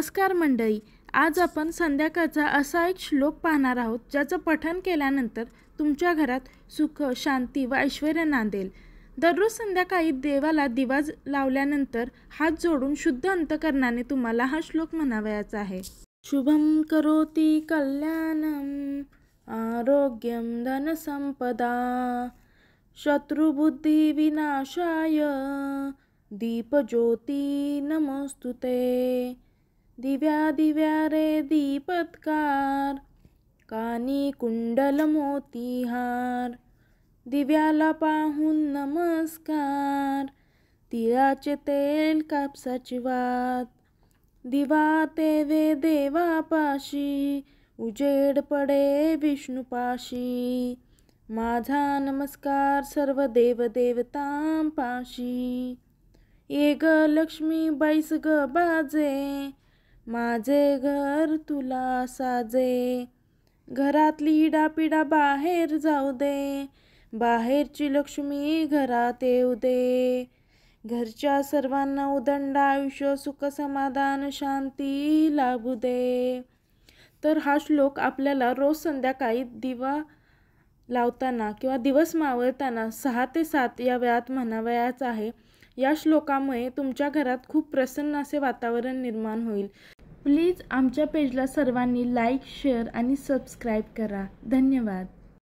नमस्कार मंडळी आज आपण संध्याकाळचा असा एक श्लोक पाहणार आहोत ज्याचं पठन केल्यानंतर तुमच्या घरात सुख शांती व ऐश्वर नांदेल दररोज संध्याकाळी देवाला दिवा लावल्यानंतर हात जोडून शुद्ध अंतकरणाने तुम्हाला हा श्लोक म्हणावयाचा आहे शुभम करोती कल्याणम आरोग्यम धनसंपदा शत्रुबुद्धी विनाशाय दीपज्योती नमोस्तुते दिव्या दिव्या रे दीपत्कार कानी कुंडल मोतीहार दिव्याला पाहून नमस्कार तिळाचे तेल कापसाची वात दिवा तेवे देवापाशी उजेड पडे पाशी, माझा नमस्कार सर्व देव पाशी ये ग लक्ष्मी बैस ग बाजे माझे घर तुला साजे घरातली डापिडा बाहेर जाऊ दे बाहेरची लक्ष्मी घरात येऊ दे घरच्या सर्वांना उदंड आयुष्य सुख समाधान शांती लाभू दे तर हा श्लोक आपल्याला रोज संध्याकाळी दिवा लावताना किंवा दिवस मावळताना सहा ते सात या वेळात म्हणावयाच आहे या श्लोकामुळे तुमच्या घरात खूप प्रसन्न असे वातावरण निर्माण होईल प्लीज आमच्या पेजला सर्वांनी लाईक शेअर आणि सबस्क्राईब करा धन्यवाद